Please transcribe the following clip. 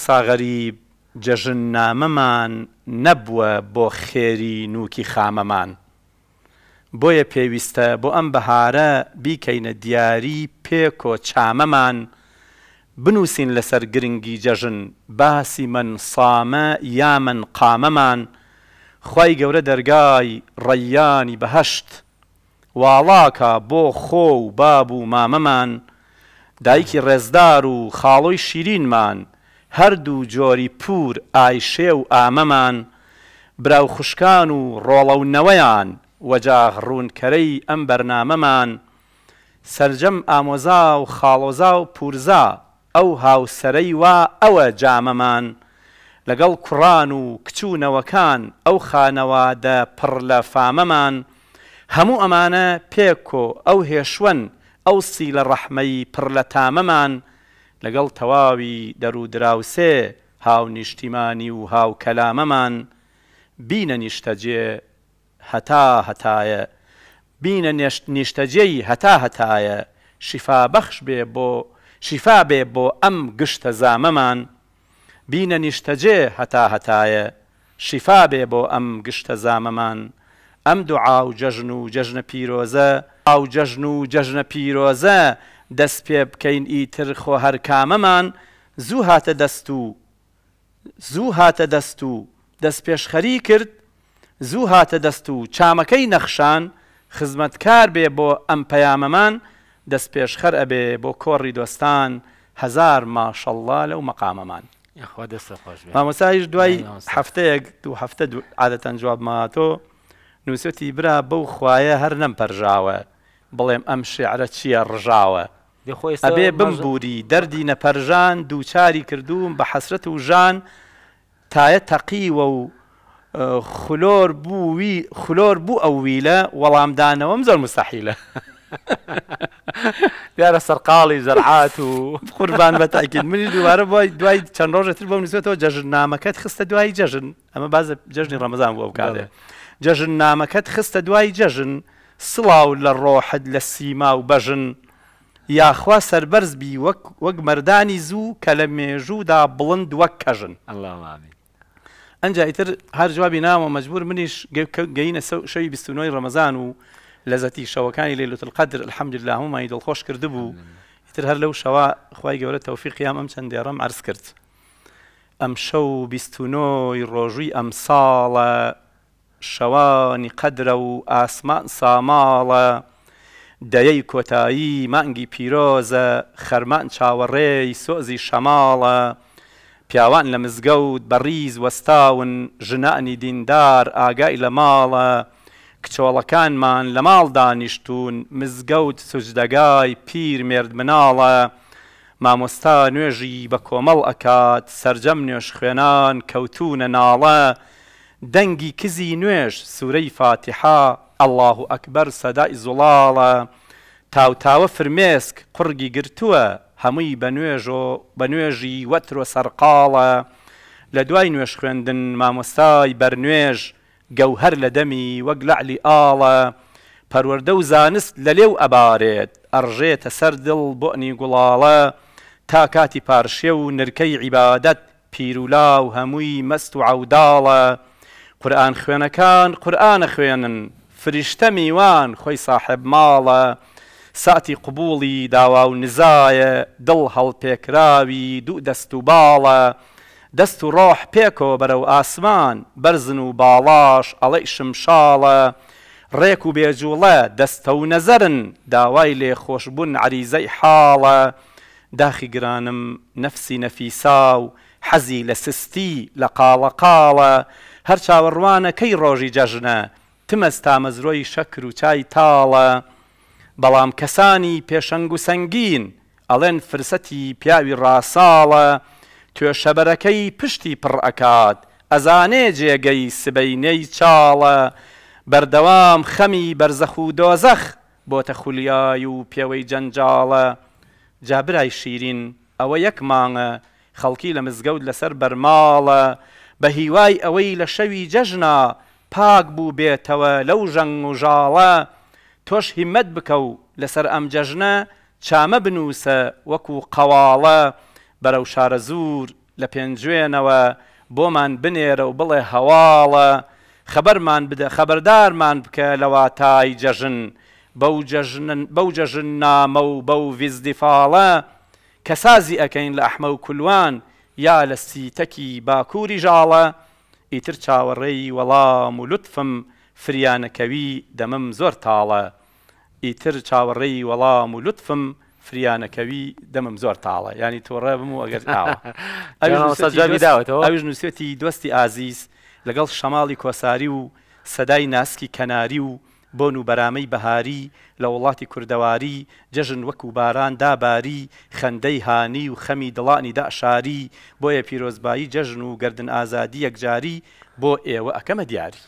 قساغەریب جەژن نامەمان نەبووە بۆ خێری نوکی خامەمان. بۆیە پێویستە بۆ ئەم بەهارە بیکەینە دیاری پێک و چامەمان بنووسین لەسەر گرنگی جەژن باسی من سامە یا من قامەمان، خی گەورە دەرگای ڕەیانی بەهشت، واڵاکە بۆ خۆ و باب و مامەمان، دایکی ڕێزدار و خاڵۆی شیرینمان، هەردوو جۆری پور ئایشێ و ئامەمان براو خوشکان و ڕۆڵەونەوەیان وەجاغ ڕوونکەرەی ئەم بەرنامەمان سرجەم ئامۆزا و خاڵۆزا و پورزا ئەو هاوسەرەی وا ئەوە جامەمان لەگەڵ کوڕان و کچوونەوەکان ئەو خانەوادە پڕ لە فامەمان هەموو ئەمانە پێکۆ ئەو هێشون ئەو سی لە ڕەحمەی پڕ لە تامەمان لەگەڵ تەواوی دەرودراوسێ هاو نیشتیمانی و هاو کەلامەمان بینە نیشتەجێ هەتا هەتایە بینە نیشتەجێی هەتا هەتایە شیفا بەخش بێ بۆ شیفا بێ بۆ ئەم گشتە زامەمان بینە نیشتەجێ هەتا هەتایە شیفا بێ بۆ ئەم گشتە زامەمان ئەم دوعا و جەژن و جەژنە پیرۆزە ئاو جەژن و جەژنە پیرۆزە دەست پێ بکەین ئیتر خۆ هەر کامەمان زوو هاتە دەست و زوو هاتە دەست و دەست پێشخەری کرد زوو هاتە دەست و چامەکەی نەخشان خزمەتکار بێ بۆ ئەم پەیامەمان دەست پێشخەر ئەبێ بۆ کۆڕی دۆستان هزار ماشەله لەو مەقامەمان مامۆسایش دوای هەفتەیەک دوو هەفتە عادەتەن جواب ماتۆ نووسەتی برا بەو خویە هەر نەم پەرژاوە بڵێم ئەم شێعرە چییە ڕژاوە ئەبێ بمبووری دەردی نەپەرژان دووچاری کردووم بە حەسرەت و ژان تایە تەقیوە و خلۆر بووی خلۆر بوو ئەو ویلە وەڵامدانەوەم زۆر مستحیلە دیارە سەرقاڵی زەرعات و قوربان بە تاکرد منی دووارە بۆی دوای چەند ڕۆژەتر بۆم نووسێتەوە جەژن نامەکەت خستە دوای جەژن ئەمە بازە جەژنی ڕەمەزان بۆ بکارێ جەژن نامەکەت خستە دوای جەژن سڵاو لە ڕۆحت لە سیما و بەژن خوا سربرز بی وک مردانی زوو کە لە مێژوودا بڵند الله کەژن انجا ئیتر هر جوابی و مجبور منش گین شوی بیستنەوەی رمضان و لەزەتی شەوەکانی لەیلوت القدر الحەمد لە هەمومانی دڵخۆش کردبوو ئیتر هەر لەو شەوە خی گەورە تەوفیقیام ئەم دیارم عرض کرد ام شو بیستنۆی ڕۆژووی ام ساڵە شوانی قدر و آسمان ساماڵە دەیەی کۆتایی مانگی پیرۆزە خەرمان چاوەڕێی سۆزی شەماڵە پیاوان لە مزگەوت بەڕیز وەستاون ژنانی دیندار ئاگای لە ماڵە کچۆڵەکانمان لە ماڵ دانیشتون مزگەوت سوجدەگای پیر مرد مناڵە مامۆستا نوێژی بە کۆمەڵ ئەکات سرجەم نوێش خوێنان کەوتونە ناڵە دەنگی کزی نوێش سوورەی فاتحا ئەله و ئەکبەر سەدای زوڵاڵە تاوتاوە فرمێسک قڕگی گرتووە هەمووی بە نوێژۆ بە نوێژی وەترۆ سەرقاڵە لە دوای نوێش خوێندن مامۆستای بەرنوێژ گەوهر لە دەمی وەک لەعلی ئاڵە پەروەەردە و زانست لە لێو ئەبارێت ئەڕژێتە سەر دڵ بۆنی گوڵاڵە تا کاتی پارشێ و نرکەی عیبادەت پیرولا و هەمووی مەست و عوداڵە قورآان خوێنەکان قورآانە خوێنن فریشتە میوان خۆی ساحب ماڵە ساتی قوبوڵی داوا و نزایە دڵ هەڵپێکراوی دوو دەست و باڵە دەست و ڕۆح پێکۆ بەرەو ئاسمان بەرزن و باڵاش ئەڵەی شمشاڵە ڕێک و بێجوڵە دەستە و نەزەرن داوای لێخۆشببوون عریزەی حاڵە داخی گرانم نەفسی نەفیسا و حەزی لە سستی لە قاڵە قاڵە هەر چاوەڕوانەکەی ڕۆژی جەژنە تمەز تامەزرۆی شەکر و چای تاڵە بەڵام کەسانی پێشەنگ و سنگین ئەڵێن فرسەتی پیاوی ڕاساڵە توێشەبەرەکەی پشتی پڕئکات ئەزانێ جێگەی سبەینەی چاڵە بەردەوام خەمی بەرزەخ و دۆزەخ بۆتە خولیای و پێوەی جەنجاڵە جابرای شیرین ئەوە یەکمانە خەڵکی لە مزگەوت لەسەر بەرماڵە بە هیوای ئەوەی لە شەوی جەژنا پاک بوو بێتەوە لەو ژەنگ و ژاڵە تۆش هیممەت بکە و لەسەر ئەم جەژنە چامە بنووسە وەکو قەواڵە بەرەو شارە زوور لە پێنجێنەوە بۆمان بنێرە و بڵێ هەواڵە خەبەرمان بدە خەبەردارمان بکە لەواتای جەژن بەو جەژن نامە و بەو ویزدیفاڵە کە سازی ئەەکەین لە ئەحمە و کولوان یا لە سیتەکی باکووری ژاڵە ئیتر چاوەڕێی وەڵام و لوتفم فریانەکەوی دەمەم زۆر تاڵە ئیتر چاوەڕێی وەڵام و لوتفم فریانەکەوی دەمەم زۆر تاڵە ینی تۆڕێ بم و ئەگەر داوەتەوە ئەوش نووسێتی دۆستی ئازیز لەگەڵ شەماڵی کۆساری و سەدای ناسکی کەناری و بۆن و بەرامەی بەهاری لە وڵاتی کوردەواری جەژن وەکو باران داباری خەندەی هانی و خەمی دڵانی داعشاری بۆیە پیرۆزبایی جەژن و گردن ئازادی یەکجاری بۆ ئێوە ئەەکەمە دیاری.